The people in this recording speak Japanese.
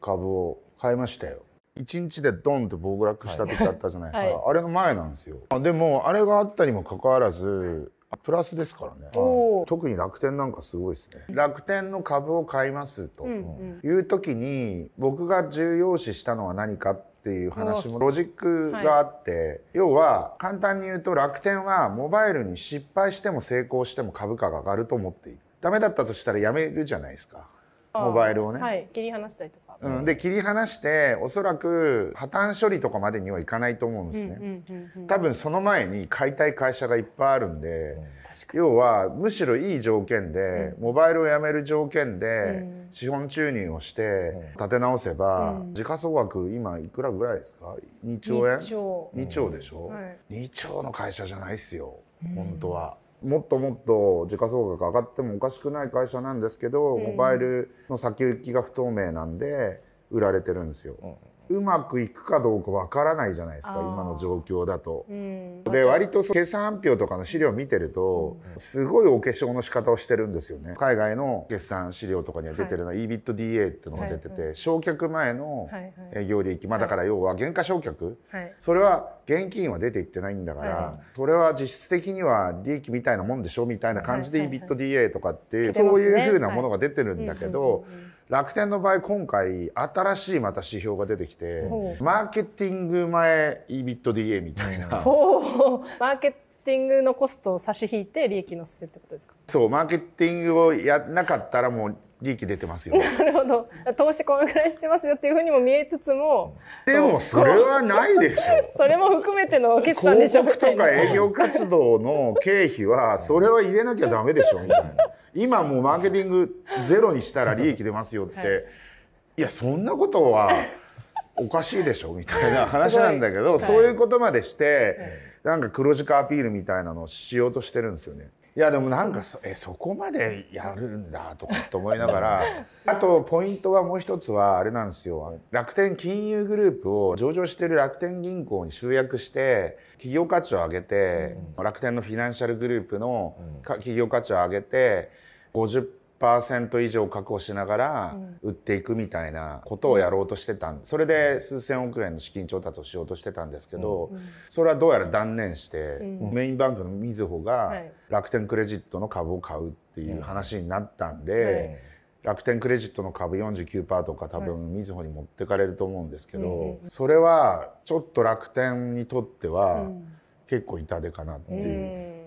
株を買いましたよ1日でドンって暴落した時あったじゃないですか、はい、あれの前なんですよでもあれがあったにもかかわらずプラスですからね特に楽天なんかすごいですね楽天の株を買いますという時に僕が重要視したのは何かっていう話もロジックがあって、要は簡単に言うと楽天はモバイルに失敗しても成功しても株価が上がると思っているダメだったとしたらやめるじゃないですかモバイルをね、切り離したりとかうん、で切り離しておそらく破綻処理とかまでにはいかないと思うんですね、多分その前に買いたい会社がいっぱいあるんで、要はむしろいい条件で、モバイルをやめる条件で資本注入をして立て直せば、時価総額今いくらぐらいですか2兆円2兆でしょ、う2兆の会社じゃないですよ本当は。もっともっと時価総額上がってもおかしくない会社なんですけど、モバイルの先行きが不透明なんで売られてるんですよ。うまくいくかどうかわからないじゃないですか今の状況だと。うん、で割と決算発表とかの資料見てると、うん、すごいお化粧の仕方をしてるんですよね。海外の決算資料とかには出てるのは、はい、EBITDA っていうのが出てて、はい、焼却前の営業利益、はい、まあだから要は原価償却、それは現金は出ていってないんだから、それは実質的には利益みたいなもんでしょみたいな感じで EBITDA とかっていう、そういうふうなものが出てるんだけど。楽天の場合今回新しいまた指標が出てきて、マーケティング前 EBITDA みたいな。マーケティングのコストを差し引いて利益のせてってことですかそうマーケティングをやなかったらもう利益出てますよ、なるほど投資このぐらいしてますよっていうふうにも見えつつもでもそれはないでしょそれも含めての決算でしょ広告とか営業活動の経費はそれは入れなきゃダメでしょみたいな今もうマーケティングゼロにしたら利益出ますよって、はい、いやそんなことはおかしいでしょみたいな話なんだけど、そういうことまでして、なんか黒字化アピールみたいなのをしようとしてるんですよね。いやでもなんかそえそこまでやるんだとかって思いながら あとポイントはもう一つはあれなんですよ楽天金融グループを上場してる楽天銀行に集約して企業価値を上げて、楽天のフィナンシャルグループの企業価値を上げて50 10%以上確保しながら売っていくみたいなことをやろうとしてたそれで数千億円の資金調達をしようとしてたんですけど、それはどうやら断念して、メインバンクのみずほが楽天クレジットの株を買うっていう話になったんで。楽天クレジットの株49%とか多分みずほに持ってかれると思うんですけど、それはちょっと楽天にとっては結構痛手かなっていう。